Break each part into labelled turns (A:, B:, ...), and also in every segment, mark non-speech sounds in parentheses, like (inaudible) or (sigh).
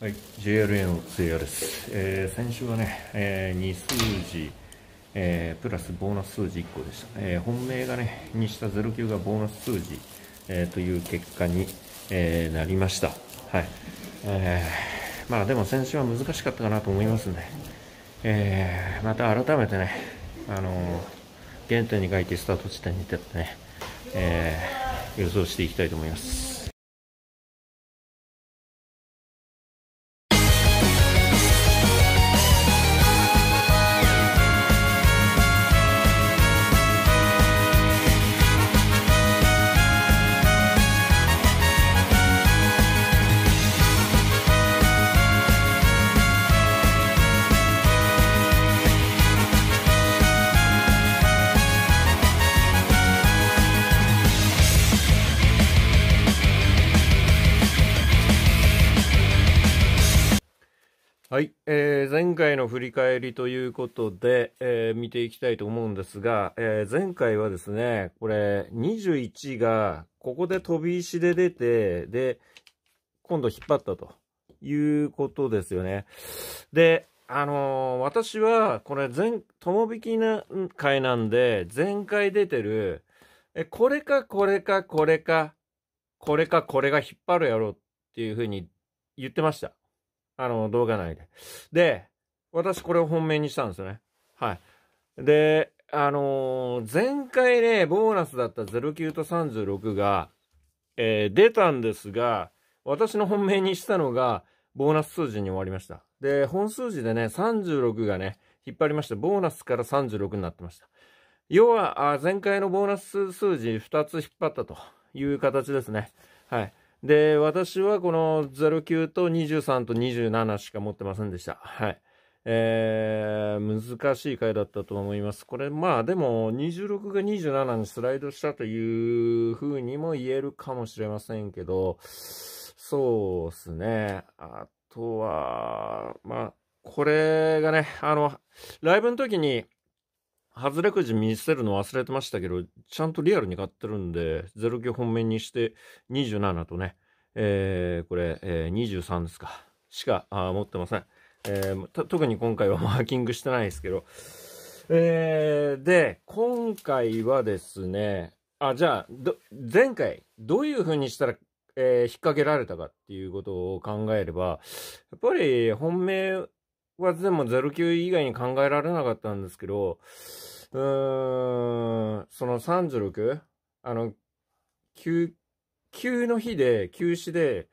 A: はい、JRA のつやです、えー、先週はね、えー、2数字、えー、プラスボーナス数字1個でした、えー、本命がねにした09がボーナス数字、えー、という結果に、えー、なりましたはい、えー、まあでも先週は難しかったかなと思いますね、えー、また改めてねあのー、原点に書いてスタート地点に立ってね、えー、予想していきたいと思います返りということで、えー、見ていきたいと思うんですが、えー、前回はですね、これ21がここで飛び石で出て、で、今度引っ張ったということですよね。で、あのー、私はこれ前、友引きな回なんで、前回出てる、え、これかこれかこれか、これかこれが引っ張るやろっていうふうに言ってました。あの、動画内で。で、私これを本命にしたんですよね。はい。で、あのー、前回ね、ボーナスだった09と36が、えー、出たんですが、私の本命にしたのが、ボーナス数字に終わりました。で、本数字でね、36がね、引っ張りまして、ボーナスから36になってました。要は、あ前回のボーナス数字2つ引っ張ったという形ですね。はい。で、私はこの09と23と27しか持ってませんでした。はい。えー、難しい回だったと思います。これ、まあでも、26が27にスライドしたというふうにも言えるかもしれませんけど、そうですね。あとは、まあ、これがね、あの、ライブの時に、外れくじ見せるの忘れてましたけど、ちゃんとリアルに買ってるんで、09本面にして27とね、えー、これ、えー、23ですか、しかあ持ってません。えー、特に今回はマ (laughs) ーキングしてないですけど、えー、で、今回はですね、あ、じゃあ、前回、どういう風にしたら、えー、引っ掛けられたかっていうことを考えれば、やっぱり本命はでも0級以外に考えられなかったんですけど、うーん、その 36? あの、休、休の日で、休止で、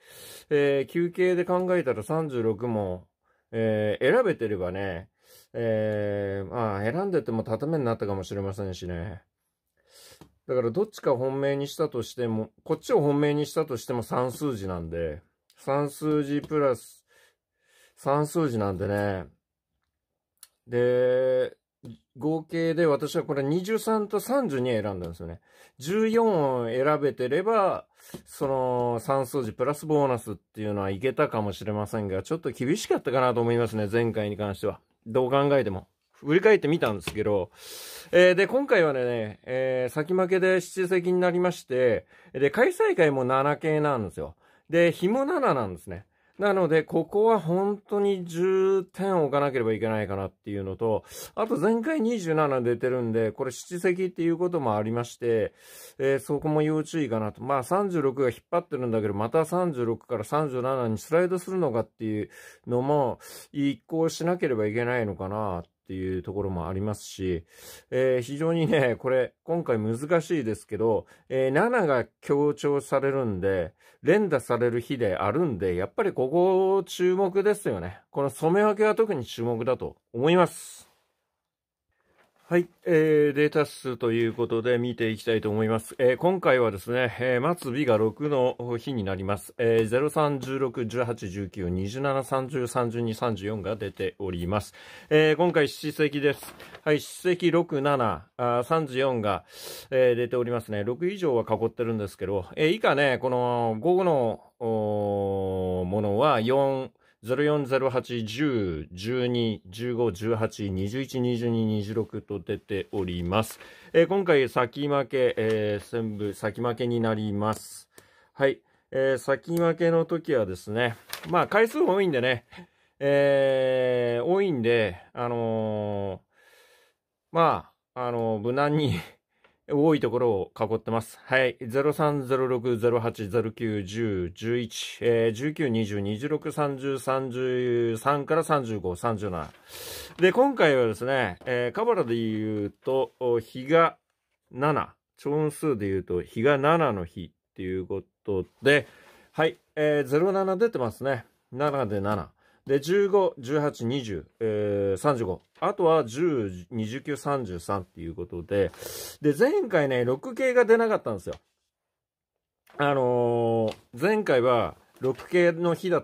A: えー、休憩で考えたら36もえー、選べてればね、えー、まあ、選んでても畳になったかもしれませんしね。だからどっちか本命にしたとしても、こっちを本命にしたとしても算数字なんで、算数字プラス、算数字なんでね、で、合計で私はこれ23と32選んだんですよね。14を選べてれば、その3数字プラスボーナスっていうのはいけたかもしれませんが、ちょっと厳しかったかなと思いますね、前回に関しては。どう考えても。振り返ってみたんですけど、えー、で、今回はね、えー、先負けで七席になりまして、で、開催会も7系なんですよ。で、紐も7なんですね。なので、ここは本当に10点置かなければいけないかなっていうのと、あと前回27出てるんで、これ7席っていうこともありまして、えー、そこも要注意かなと。まあ36が引っ張ってるんだけど、また36から37にスライドするのかっていうのも、移行しなければいけないのかなっっていうところもありますし、えー、非常にね、これ、今回難しいですけど、えー、7が強調されるんで、連打される日であるんで、やっぱりここ注目ですよね。この染め分けは特に注目だと思います。はい、えー、データ数ということで見ていきたいと思います。えー、今回はですね、えー、末尾が6の日になります。えー、03、16、18、19、27、30、32、34が出ております。えー、今回七席です。はい、七席6、7、34が、えー、出ておりますね。6以上は囲ってるんですけど、えー、以下ね、この5のものは4、040810121518212226と出ております。えー、今回先負け、えー、全部先負けになります。はい。えー、先負けの時はですね、まあ回数多いんでね、えー、多いんで、あのー、まあ、あのー、無難に多いところを囲ってます。はい。030608091011、えー、1920263033から3537。で、今回はですね、カバラで言うと、日が7、超音数で言うと、日が7の日っていうことで、はい。えー、07出てますね。7で7。で、15、18、20、え35。あとは10、29、33っていうことで、で、前回ね、6系が出なかったんですよ。あのー、前回は6系の日だ、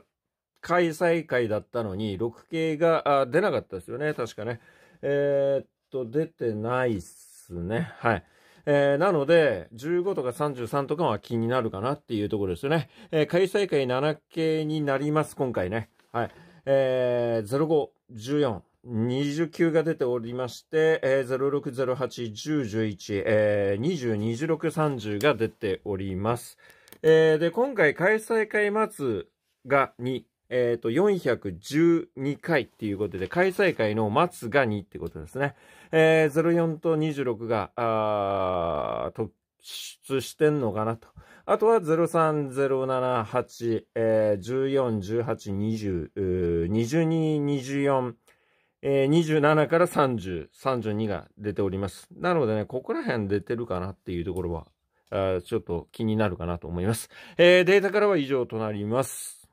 A: 開催会だったのに、6系が出なかったですよね、確かね。えー、っと、出てないっすね。はい。えー、なので、15とか33とかは気になるかなっていうところですよね。えー、開催会7系になります、今回ね。はい。えー、0514。2 9が出ておりまして、えー、0608、10、11、えー、20、26、30が出ております。えー、で、今回開催会末が2、えー、と、412回っていうことで、開催会の末が2ってことですね。えー、04と26が、あ突出してんのかなと。あとは03078、14、18、20、22、24、えー、27から30、32が出ております。なのでね、ここら辺出てるかなっていうところは、あちょっと気になるかなと思います。えー、データからは以上となります。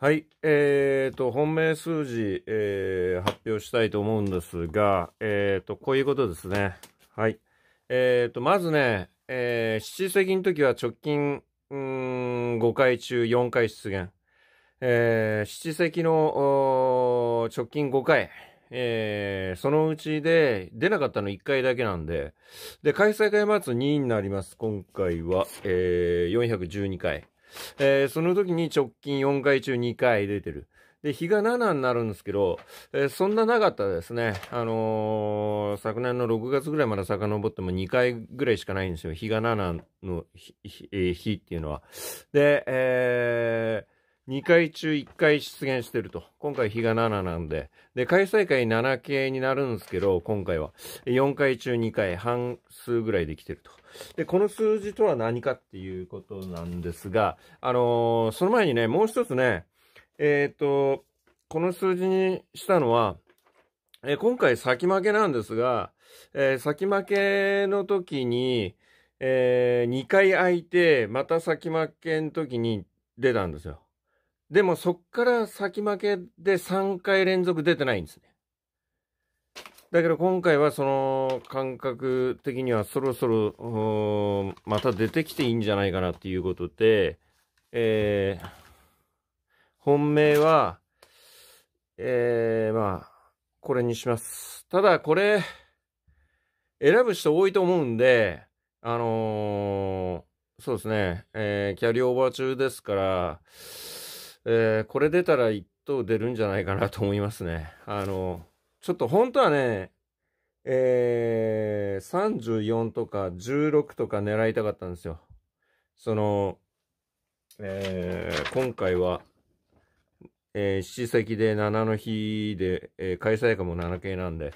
A: はい。えー、と、本命数字、えー、発表したいと思うんですが、えー、と、こういうことですね。はい。えー、と、まずね、えー、七席の時は直近、うん、5回中4回出現。えー、七席の直近5回、えー、そのうちで出なかったの1回だけなんで、で、開催会末2位になります、今回は。えー、412回。えー、その時に直近4回中2回出てる。で、日が7になるんですけど、えー、そんななかったですね。あのー、昨年の6月ぐらいまで遡っても2回ぐらいしかないんですよ。日が7の日日、日っていうのは。で、えー、2回中1回出現してると。今回日が7なんで。で、開催会7系になるんですけど、今回は。4回中2回、半数ぐらいできてると。で、この数字とは何かっていうことなんですが、あのー、その前にね、もう一つね、えっ、ー、と、この数字にしたのは、えー、今回先負けなんですが、えー、先負けの時に、えー、2回空いて、また先負けの時に出たんですよ。でもそっから先負けで3回連続出てないんですね。だけど今回はその感覚的にはそろそろまた出てきていいんじゃないかなっていうことで、えー本命は、えー、まあ、これにします。ただ、これ、選ぶ人多いと思うんで、あのー、そうですね、えー、キャリーオーバー中ですから、えー、これ出たら1等出るんじゃないかなと思いますね。あのちょっと本当はね、えー、34とか16とか狙いたかったんですよ。その、え今回は、えー、七席で七の日で、えー、開催かも七系なんで、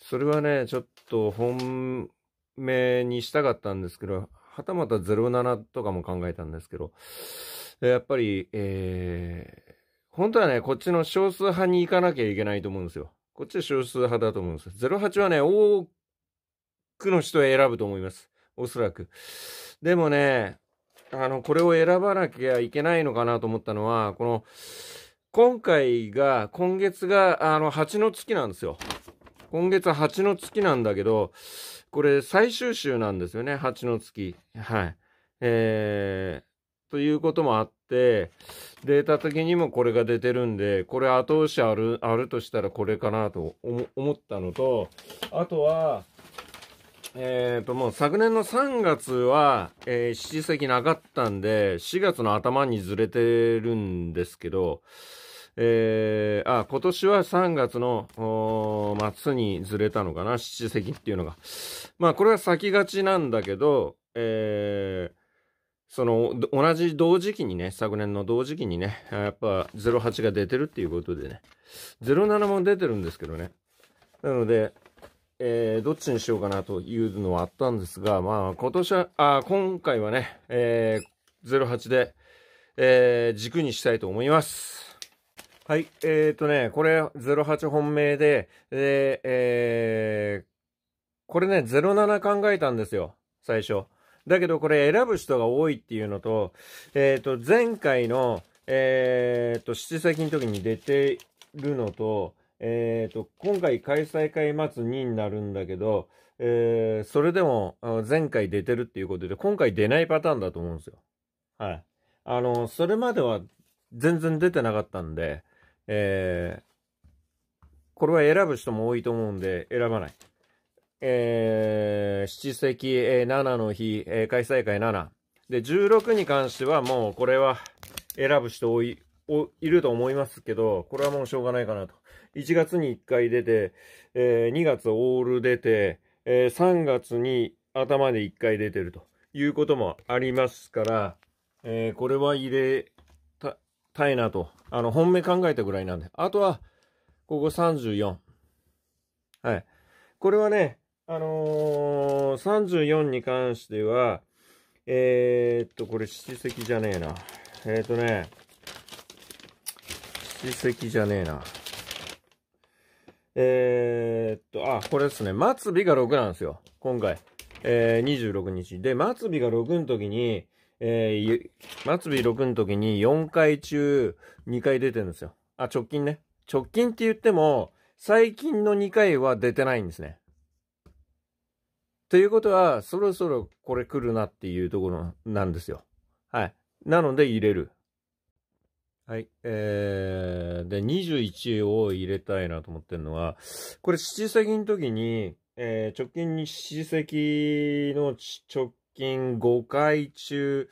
A: それはね、ちょっと本命にしたかったんですけど、はたまた07とかも考えたんですけど、やっぱり、えー、本当はね、こっちの少数派に行かなきゃいけないと思うんですよ。こっちは少数派だと思うんです。08はね、多くの人を選ぶと思います。おそらく。でもね、あの、これを選ばなきゃいけないのかなと思ったのは、この、今回が、今月が、あの、蜂の月なんですよ。今月は蜂の月なんだけど、これ最終週なんですよね、蜂の月。はい。えー、ということもあって、データ的にもこれが出てるんで、これ後押しある、あるとしたらこれかなと思ったのと、あとは、えっ、ー、と、もう昨年の3月は、えー、七席なかったんで、4月の頭にずれてるんですけど、えー、あ、今年は3月の末にずれたのかな、七席っていうのが。まあ、これは先がちなんだけど、えー、その、同じ同時期にね、昨年の同時期にね、やっぱ08が出てるっていうことでね、07も出てるんですけどね。なので、えー、どっちにしようかなというのはあったんですが、まあ、今年は、あ今回はね、えー、08で、えー、軸にしたいと思います。はい、えっ、ー、とね、これ08本命で、で、えー、これね、07考えたんですよ、最初。だけどこれ選ぶ人が多いっていうのと、えっ、ー、と、前回の、えっ、ー、と、七席の時に出てるのと、えっ、ー、と、今回開催会末2になるんだけど、えー、それでも前回出てるっていうことで、今回出ないパターンだと思うんですよ。はい。あの、それまでは全然出てなかったんで、えー、これは選ぶ人も多いと思うんで、選ばない。えー、七席、えー、7の日、えー、開催会7。で、16に関してはもうこれは選ぶ人多い、おいると思いますけど、これはもうしょうがないかなと。1月に1回出て、えー、2月オール出て、えー、3月に頭で1回出てるということもありますから、えー、これは入れたいなとあの、本命考えたぐらいなんで。あとは、ここ34。はい。これはね、あのー、34に関しては、えー、っと、これ七席じゃねえな。えー、っとね、七席じゃねえな。えー、っと、あ、これですね。末尾が6なんですよ。今回。えー、26日。で、末尾が6の時に、えー、末尾6の時に4回中2回出てるんですよ。あ、直近ね。直近って言っても、最近の2回は出てないんですね。ということは、そろそろこれ来るなっていうところなんですよ。はい。なので入れる。はい。えー、で、21を入れたいなと思ってるのは、これ七席の時に、えー、直近に七席の直近5回中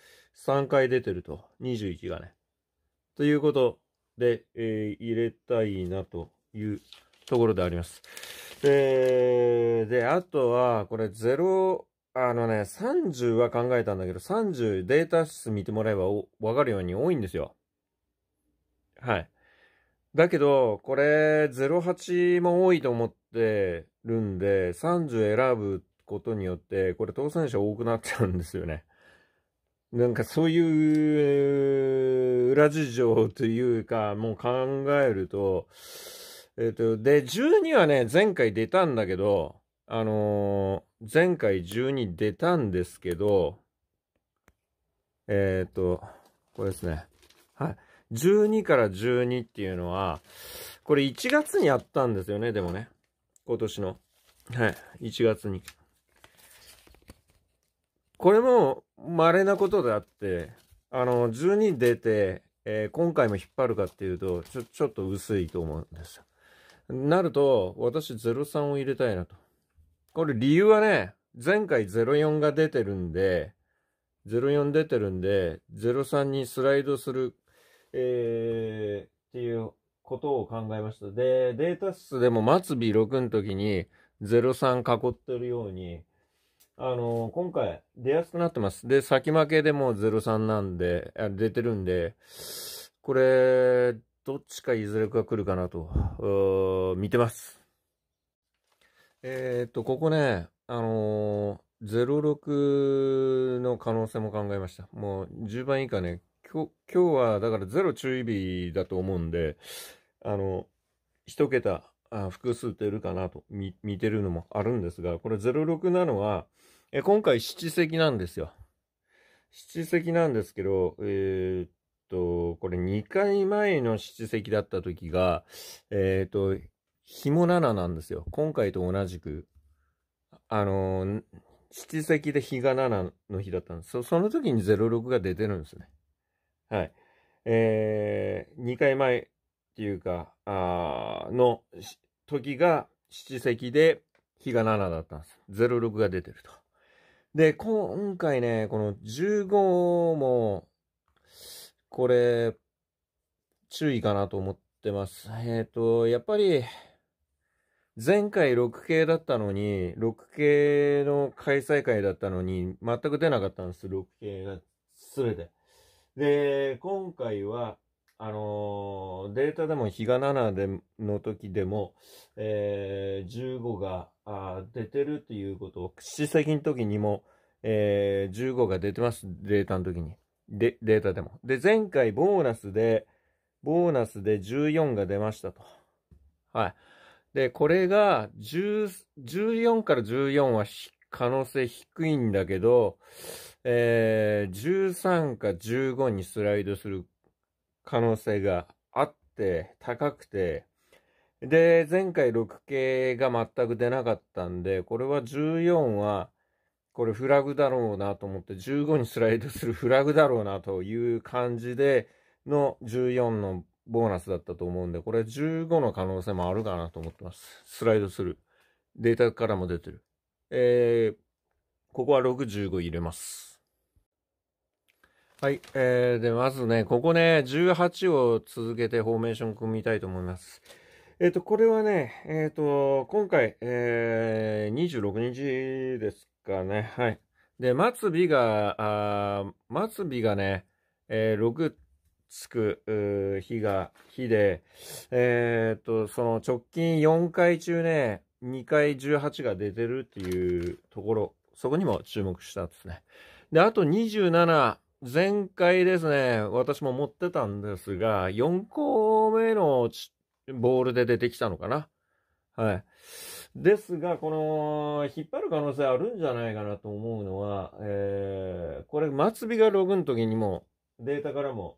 A: 3回出てると。21がね。ということで、えー、入れたいなというところであります。えー、で、あとは、これ0、あのね、30は考えたんだけど、30データ室見てもらえばわかるように多いんですよ。はい。だけど、これ、08も多いと思ってるんで、30選ぶことによって、これ倒産者多くなっちゃうんですよね。なんかそういう裏事情というか、もう考えると、えっ、と、で、12はね、前回出たんだけど、あのー、前回12出たんですけど、えっ、と、これですね。はい。12から12っていうのは、これ1月にやったんですよね、でもね。今年の。はい。1月に。これも稀なことであって、あの、12出て、えー、今回も引っ張るかっていうと、ちょ、ちょっと薄いと思うんですよ。なると、私03を入れたいなと。これ理由はね、前回04が出てるんで、04出てるんで、03にスライドする、えー、っていうことを考えました。で、データ室でも末尾6の時に03囲ってるように、あのー、今回出やすくなってます。で、先負けでも03なんで、出てるんで、これ、どっちかいずれか来るかなと、見てます。えー、っと、ここね、あのー、06の可能性も考えました。もう10番以下ね、今日はだから0注意日だと思うんで、あの、1桁あ複数出るかなと見てるのもあるんですが、これ06なのは、え今回七席なんですよ。七席なんですけど、えー、っと、これ2回前の七席だった時が、えー、っと、紐も7なんですよ。今回と同じく。あのー、七席で日が7の日だったんですそ。その時に06が出てるんですね。はい。えー、2回前っていうか、あの時が七席で、日が7だったんです。06が出てると。で、今回ね、この15も、これ、注意かなと思ってます。えっ、ー、と、やっぱり、前回6系だったのに、6系の開催会だったのに、全く出なかったんです、6系が、すべて。で、今回は、あのデータでも比嘉7での時でも、えー、15があ出てるっていうことを、歯石の時にも、えー、15が出てます、データの時に。で、データでも。で、前回ボーナスで、ボーナスで14が出ましたと。はい。で、これが1 14から14は可能性低いんだけど、えー、13か15にスライドする可能性があって高くて、で、前回 6K が全く出なかったんで、これは14は、これフラグだろうなと思って、15にスライドするフラグだろうなという感じでの14のボーナスだったと思うんで、これ15の可能性もあるかなと思ってます。スライドする。データからも出てる。えー、ここは6、15入れます。はい、えー、でまずねここね18を続けてフォーメーション組みたいと思います。えっ、ー、とこれはねえっ、ー、と今回、えー、26日ですかねはいで末尾があ末尾がね、えー、6つく日が日でえっ、ー、とその直近4回中ね2回18が出てるっていうところそこにも注目したんですね。であと27前回ですね、私も持ってたんですが、4個目のボールで出てきたのかな。はい。ですが、この、引っ張る可能性あるんじゃないかなと思うのは、えー、これ、末尾がログの時にも、データからも、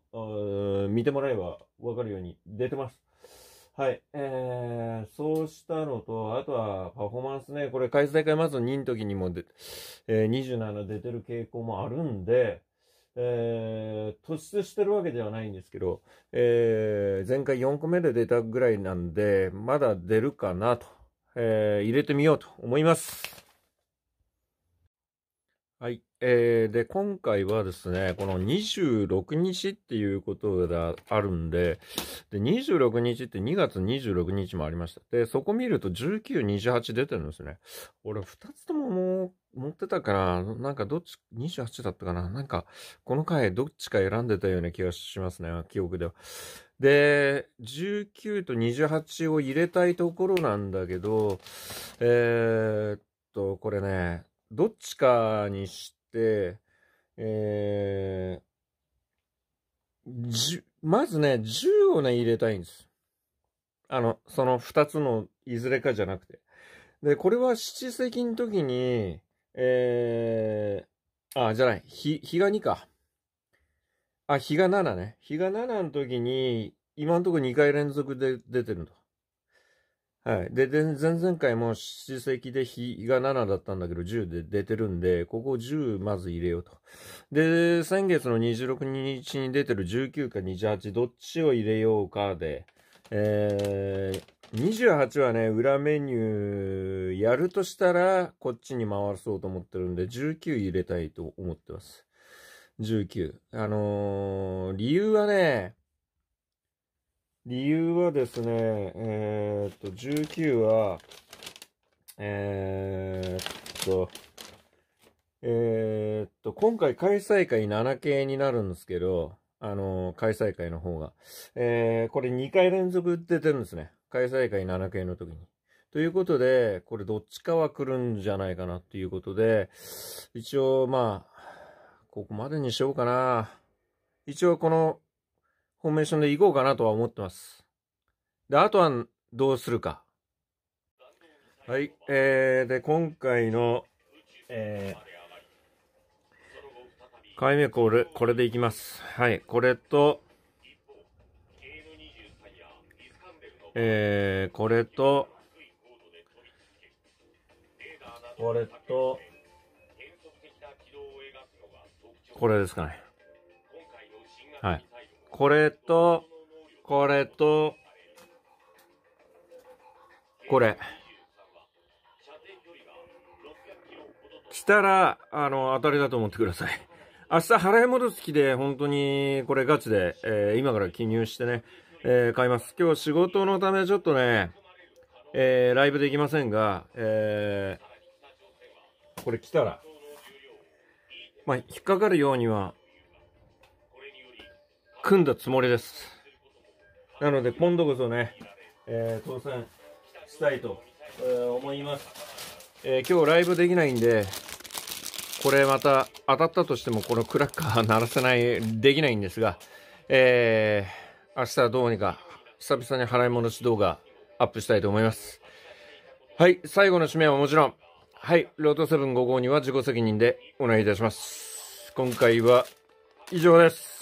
A: 見てもらえばわかるように出てます。はい。えー、そうしたのと、あとはパフォーマンスね、これ、開催会まず2の時にもで、えー、27出てる傾向もあるんで、えー、突出してるわけではないんですけど、えー、前回4個目で出たぐらいなんで、まだ出るかなと、えー、入れてみようと思います。はい。えー、で、今回はですね、この26日っていうことがあるんで、で、26日って2月26日もありました。で、そこ見ると19、28出てるんですね。俺、2つとももう持ってたから、なんかどっち、28だったかななんか、この回どっちか選んでたような気がしますね、記憶では。で、19と28を入れたいところなんだけど、えー、っと、これね、どっちかにして、えー、まずね、10をね、入れたいんです。あの、その2つのいずれかじゃなくて。で、これは七席の時に、えー、あ、じゃない、日、日が2か。あ、日が7ね。日が7の時に、今のところ2回連続で出てると。はい。で、で前々回も史跡で日が7だったんだけど、10で出てるんで、ここ10まず入れようと。で、先月の26日に出てる19か28、どっちを入れようかで、えー、28はね、裏メニューやるとしたら、こっちに回そうと思ってるんで、19入れたいと思ってます。19。あのー、理由はね、理由はですね、えー、っと、19は、えー、っと、えっと、今回開催会7系になるんですけど、あのー、開催会の方が。えー、これ2回連続出てるんですね。開催会7系の時に。ということで、これどっちかは来るんじゃないかなっていうことで、一応まあ、ここまでにしようかな。一応このフォーメーションで行こうかなとは思ってます。で、あとはどうするか。はい。えー、で、今回の、えー、回目これ、これでいきます。はい、これと、えー、これと、これと、これですかね。はい。これと、これと、これ。したら、あの、当たりだと思ってください。明日払い戻す気で、本当にこれガチで、えー、今から記入してね、えー、買います。今日仕事のためちょっとね、えー、ライブできませんが、えー、これ来たら、まあ、引っかかるようには、組んだつもりです。なので、今度こそね、えー、当選したいと、えー、思います。えー、今日ライブできないんで、これまた当たったとしてもこのクラッカー鳴らせないできないんですが、えー、明日はどうにか久々に払い戻し動画アップしたいと思いますはい最後の締めはもちろんはいロート7 5 5には自己責任でお願いいたします今回は以上です